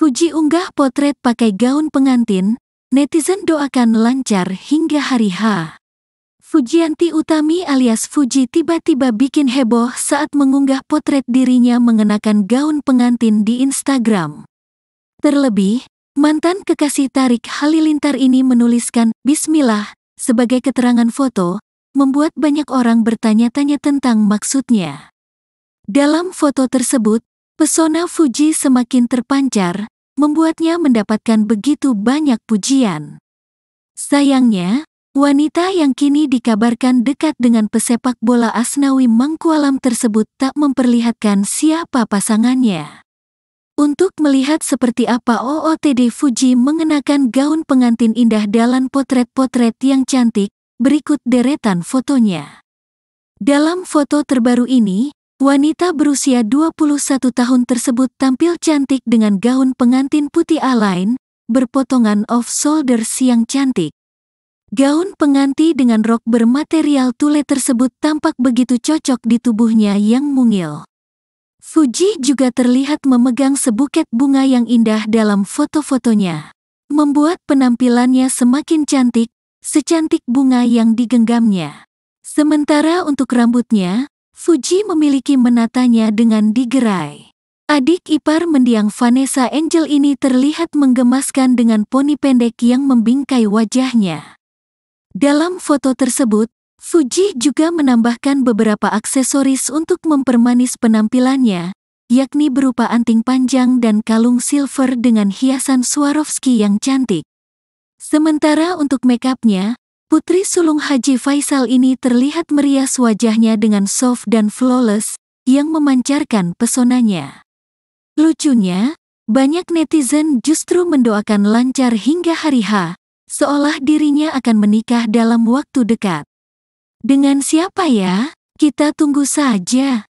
Puji unggah potret pakai gaun pengantin, netizen doakan lancar hingga hari H. Fujianti Utami alias Fuji tiba-tiba bikin heboh saat mengunggah potret dirinya mengenakan gaun pengantin di Instagram. Terlebih, mantan kekasih Tarik Halilintar ini menuliskan Bismillah sebagai keterangan foto, membuat banyak orang bertanya-tanya tentang maksudnya. Dalam foto tersebut, Pesona Fuji semakin terpancar, membuatnya mendapatkan begitu banyak pujian. Sayangnya, wanita yang kini dikabarkan dekat dengan pesepak bola Asnawi Mangkualam tersebut tak memperlihatkan siapa pasangannya. Untuk melihat seperti apa OOTD Fuji mengenakan gaun pengantin indah dalam potret-potret yang cantik, berikut deretan fotonya. Dalam foto terbaru ini, Wanita berusia 21 tahun tersebut tampil cantik dengan gaun pengantin putih alain, berpotongan off-shoulder siang cantik. Gaun penganti dengan rok bermaterial tule tersebut tampak begitu cocok di tubuhnya yang mungil. Fuji juga terlihat memegang sebuket bunga yang indah dalam foto-fotonya, membuat penampilannya semakin cantik, secantik bunga yang digenggamnya. Sementara untuk rambutnya, Fuji memiliki menatanya dengan digerai. Adik ipar mendiang Vanessa Angel ini terlihat menggemaskan dengan poni pendek yang membingkai wajahnya. Dalam foto tersebut, Fuji juga menambahkan beberapa aksesoris untuk mempermanis penampilannya, yakni berupa anting panjang dan kalung silver dengan hiasan Swarovski yang cantik. Sementara untuk makeupnya, Putri sulung Haji Faisal ini terlihat merias wajahnya dengan soft dan flawless, yang memancarkan pesonanya. Lucunya, banyak netizen justru mendoakan lancar hingga hari H, seolah dirinya akan menikah dalam waktu dekat. Dengan siapa ya? Kita tunggu saja.